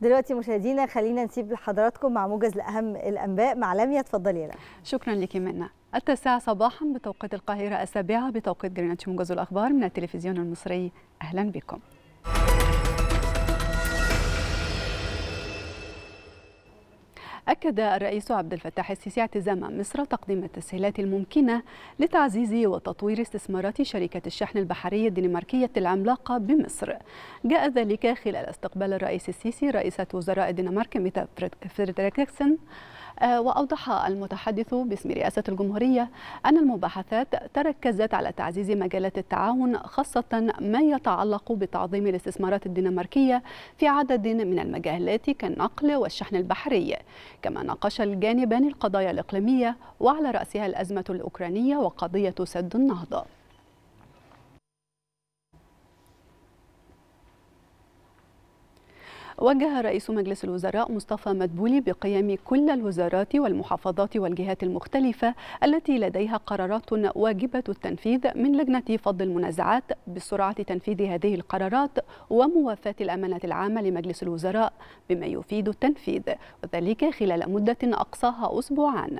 دلوقتي مشاهدينا خلينا نسيب لحضراتكم مع موجز لاهم الانباء مع لميا اتفضلي يا شكرا لك منى التاسعة صباحا بتوقيت القاهرة السابعة بتوقيت جرينتش موجز الأخبار من التلفزيون المصري أهلا بكم أكد الرئيس عبد الفتاح السيسي اعتزام مصر تقديم التسهيلات الممكنة لتعزيز وتطوير استثمارات شركة الشحن البحرية الدنماركية العملاقة بمصر جاء ذلك خلال استقبال الرئيس السيسي رئيسة وزراء الدنمارك ميتا فريدريكسن آه، وأوضح المتحدث باسم رئاسة الجمهورية أن المباحثات تركزت على تعزيز مجالات التعاون خاصة ما يتعلق بتعظيم الاستثمارات الدنماركية في عدد من المجالات كالنقل والشحن البحري كما ناقش الجانبان القضايا الإقليمية وعلى رأسها الأزمة الأوكرانية وقضية سد النهضة وجه رئيس مجلس الوزراء مصطفى مدبولي بقيام كل الوزارات والمحافظات والجهات المختلفة التي لديها قرارات واجبة التنفيذ من لجنة فض المنازعات بسرعة تنفيذ هذه القرارات وموافاة الأمانة العامة لمجلس الوزراء بما يفيد التنفيذ وذلك خلال مدة أقصاها أسبوعان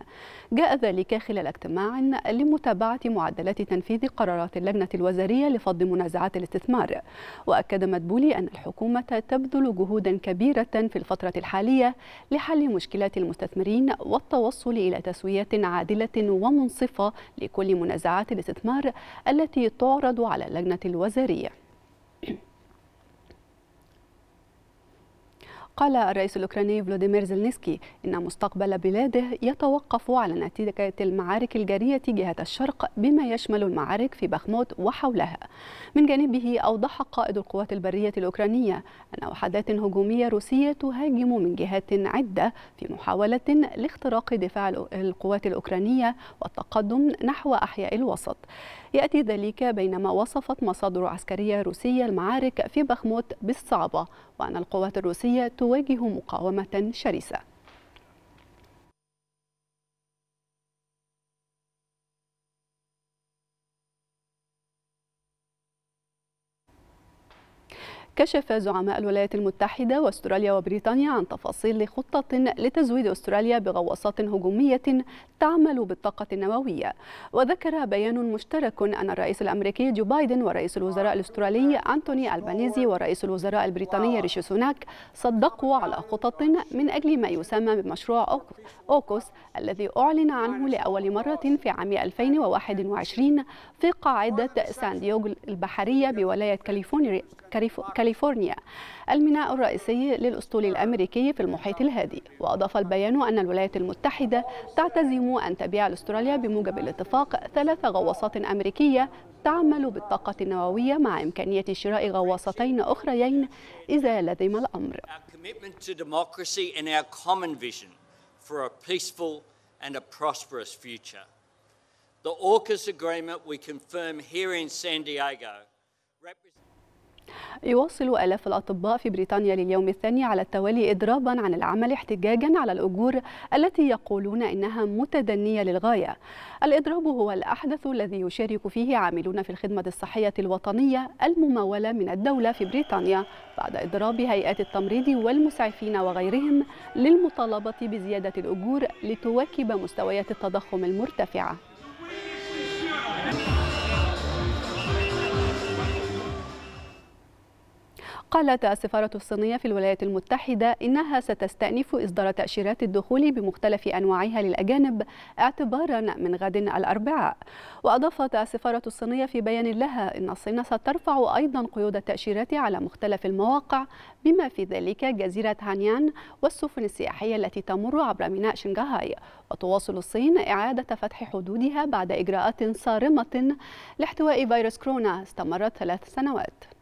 جاء ذلك خلال اجتماع لمتابعة معدلات تنفيذ قرارات اللجنة الوزارية لفض منازعات الاستثمار وأكد مدبولي أن الحكومة تبذل جهودا كبيرة في الفترة الحالية لحل مشكلات المستثمرين والتوصل إلى تسوية عادلة ومنصفة لكل منازعات الاستثمار التي تعرض على اللجنة الوزارية قال الرئيس الأوكراني فلوديمير زلنسكي إن مستقبل بلاده يتوقف على نتيجة المعارك الجارية جهة الشرق بما يشمل المعارك في بخموت وحولها من جانبه أوضح قائد القوات البرية الأوكرانية أن وحدات هجومية روسية تهاجم من جهات عدة في محاولة لاختراق دفاع القوات الأوكرانية والتقدم نحو أحياء الوسط يأتي ذلك بينما وصفت مصادر عسكرية روسية المعارك في بخموت بالصعبة وأن القوات الروسية تواجه مقاومة شرسة كشف زعماء الولايات المتحدة واستراليا وبريطانيا عن تفاصيل خطة لتزويد استراليا بغواصات هجومية تعمل بالطاقة النووية وذكر بيان مشترك أن الرئيس الأمريكي جو بايدن ورئيس الوزراء الأسترالي أنتوني ألبانيزي ورئيس الوزراء البريطاني ريشي سوناك صدقوا على خطط من أجل ما يسمى بمشروع أوكوس الذي أعلن عنه لأول مرة في عام 2021 في قاعدة سان دييغو البحرية بولاية كاليفورنيا كاليفورنيا الميناء الرئيسي للأسطول الأمريكي في المحيط الهادي وأضاف البيان أن الولايات المتحدة تعتزم أن تبيع لاستراليا بموجب الاتفاق ثلاث غواصات أمريكية تعمل بالطاقة النووية مع إمكانية شراء غواصتين أخريين إذا لزم الأمر and a prosperous future. The AUKUS agreement we confirm here in San Diego represents يواصل آلاف الأطباء في بريطانيا لليوم الثاني على التوالي إضرابا عن العمل احتجاجا على الأجور التي يقولون إنها متدنية للغاية الإضراب هو الأحدث الذي يشارك فيه عاملون في الخدمة الصحية الوطنية الممولة من الدولة في بريطانيا بعد إضراب هيئات التمريض والمسعفين وغيرهم للمطالبة بزيادة الأجور لتواكب مستويات التضخم المرتفعة قالت السفارة الصينية في الولايات المتحدة إنها ستستأنف إصدار تأشيرات الدخول بمختلف أنواعها للأجانب اعتبارا من غد الأربعاء وأضافت السفارة الصينية في بيان لها إن الصين سترفع أيضا قيود التأشيرات على مختلف المواقع بما في ذلك جزيرة هانيان والسفن السياحية التي تمر عبر ميناء شنغهاي وتواصل الصين إعادة فتح حدودها بعد إجراءات صارمة لاحتواء فيروس كورونا استمرت ثلاث سنوات